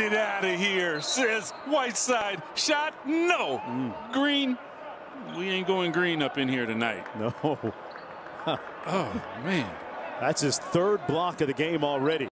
Get out of here, says Whiteside. Shot, no. Mm. Green, we ain't going green up in here tonight. No. oh, man. That's his third block of the game already.